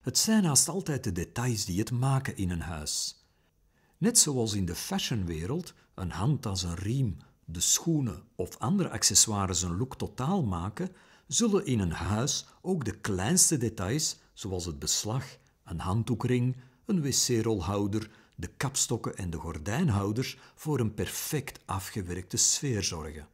Het zijn haast altijd de details die het maken in een huis. Net zoals in de fashionwereld een handtas, een riem, de schoenen of andere accessoires een look totaal maken, zullen in een huis ook de kleinste details, zoals het beslag, een handdoekring, een wc-rolhouder, de kapstokken en de gordijnhouders, voor een perfect afgewerkte sfeer zorgen.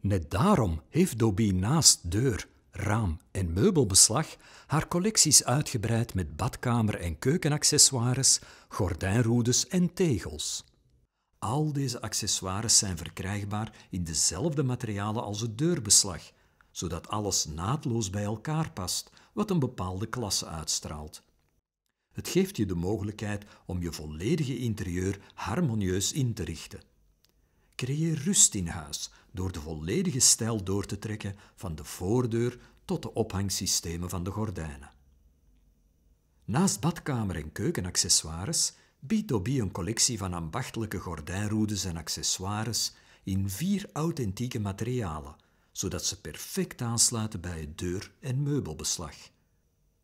Net daarom heeft Dobie naast deur, raam en meubelbeslag haar collecties uitgebreid met badkamer- en keukenaccessoires, gordijnroedes en tegels. Al deze accessoires zijn verkrijgbaar in dezelfde materialen als het deurbeslag, zodat alles naadloos bij elkaar past, wat een bepaalde klasse uitstraalt. Het geeft je de mogelijkheid om je volledige interieur harmonieus in te richten. Creëer rust in huis door de volledige stijl door te trekken van de voordeur tot de ophangsystemen van de gordijnen. Naast badkamer en keukenaccessoires biedt Dobby een collectie van ambachtelijke gordijnroedes en accessoires in vier authentieke materialen, zodat ze perfect aansluiten bij het deur- en meubelbeslag.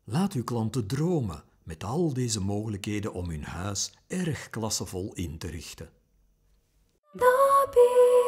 Laat uw klanten dromen met al deze mogelijkheden om hun huis erg klassevol in te richten. 比。